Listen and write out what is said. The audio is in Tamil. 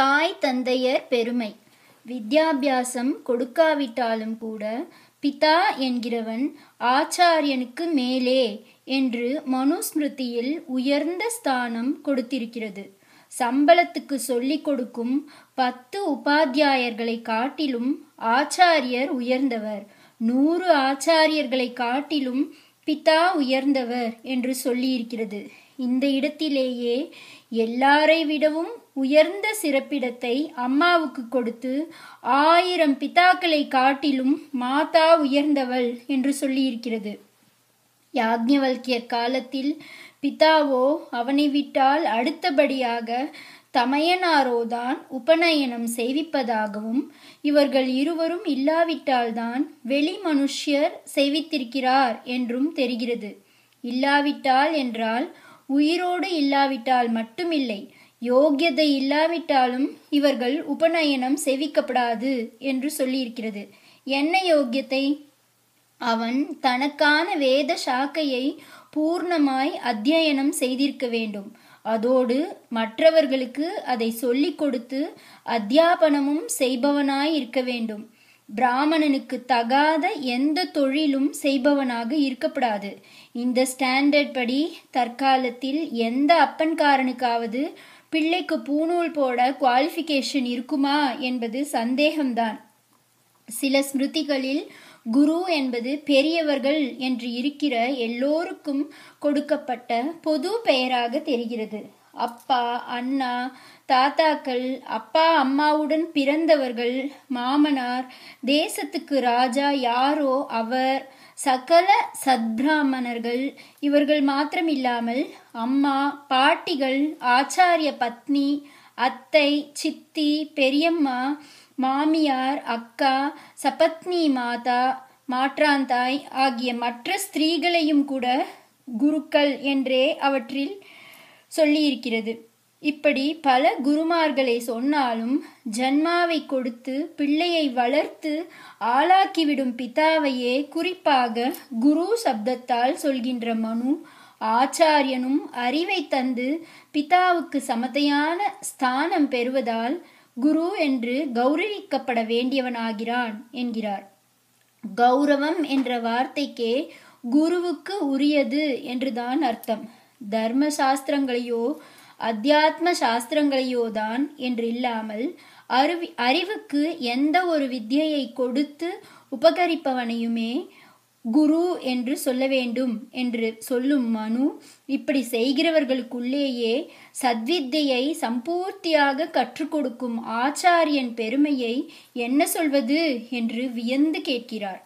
தாய் தந்தையர் பெருமை வித்யாபியாசம் கொடுக்காவிட்டாலும் கூட பிதா என்கிறவன் ஆச்சாரியனுக்கு மேலே என்று மனுஸ்மிருதியில் உயர்ந்த ஸ்தானம் கொடுத்திருக்கிறது சம்பளத்துக்கு சொல்லிக் கொடுக்கும் பத்து உபாத்தியாயர்களை காட்டிலும் ஆச்சாரியர் உயர்ந்தவர் நூறு ஆச்சாரியர்களை காட்டிலும் பிதா உயர்ந்தவர் என்று சொல்லியிருக்கிறது இந்த இடத்திலேயே எல்லாரை விடவும் உயர்ந்த சிறப்பிடத்தை அம்மாவுக்கு கொடுத்து ஆயிரம் பிதாக்களை காட்டிலும் மாதா உயர்ந்தவள் என்று சொல்லியிருக்கிறது யாக்ஞவல்கியர் காலத்தில் பிதாவோ அவனை விட்டால் அடுத்தபடியாக தமையனாரோதான் உபநயனம் செய்விப்பதாகவும் இவர்கள் இருவரும் இல்லாவிட்டால்தான் வெளி மனுஷ்யர் செய்வித்திருக்கிறார் என்றும் தெரிகிறது இல்லாவிட்டால் என்றால் உயிரோடு இல்லாவிட்டால் மட்டுமில்லை யோக்கியதை இல்லாவிட்டாலும் இவர்கள் உபநயனம் செவிக்கப்படாது என்று சொல்லியிருக்கிறது என்ன யோக்கியத்தை அவன் தனக்கான வேத சாக்கையை பூர்ணமாய் அத்தியனம் செய்திருக்க வேண்டும் அதோடு மற்றவர்களுக்கு அதை சொல்லிக் கொடுத்து அத்தியாபனமும் செய்பவனாய் இருக்க வேண்டும் பிராமணனுக்கு தகாத எந்த தொழிலும் செய்பவனாக இருக்கப்படாது இந்த ஸ்டாண்டர்ட் படி தற்காலத்தில் எந்த அப்பன்காரனுக்காவது பிள்ளைக்கு பூணூல் போட குவாலிஃபிகேஷன் இருக்குமா என்பது சந்தேகம்தான் சில ஸ்மிருதிகளில் குரு என்பது பெரியவர்கள் என்று இருக்கிற எல்லோருக்கும் கொடுக்கப்பட்ட பொது பெயராக தெரிகிறது அப்பா அண்ணா தாத்தாக்கள் அப்பா அம்மாவுடன் பிறந்தவர்கள் மாமனார் தேசத்துக்கு ராஜா யாரோ அவர் சகல சத்பிராமணர்கள் இவர்கள் மாத்திரம் இல்லாமல் அம்மா பாட்டிகள் ஆச்சாரிய பத்னி அத்தை சித்தி பெரியம்மா மாமியார் அக்கா சபத்னி மாதா மாற்றாந்தாய் ஆகிய மற்ற ஸ்திரீகளையும் கூட குருக்கள் என்றே அவற்றில் சொல்லியிருக்கிறது இப்படி பல குருமார்களை சொன்னாலும் ஜன்மாவை கொடுத்து பிள்ளையை வளர்த்து ஆளாக்கிவிடும் பிதாவையே குறிப்பாக குரு சப்தத்தால் சொல்கின்ற மனு ஆச்சாரியனும் அறிவை தந்து பிதாவுக்கு சமதையான ஸ்தானம் பெறுவதால் குரு என்று கௌரவிக்கப்பட வேண்டியவனாகிறான் என்கிறார் கௌரவம் என்ற வார்த்தைக்கே குருவுக்கு உரியது என்றுதான் அர்த்தம் தர்ம சாஸ்திரங்களையோ அத்தியாத்ம சாஸ்திரங்களையோ தான் என்று இல்லாமல் அறிவு அறிவுக்கு எந்த ஒரு வித்தியையை கொடுத்து உபகரிப்பவனையுமே குரு என்று சொல்ல வேண்டும் என்று சொல்லும் மனு இப்படி செய்கிறவர்களுக்குள்ளேயே சத்வித்தையை சம்பூர்த்தியாக கற்றுக் கொடுக்கும் ஆச்சாரியன் பெருமையை என்ன சொல்வது என்று வியந்து கேட்கிறார்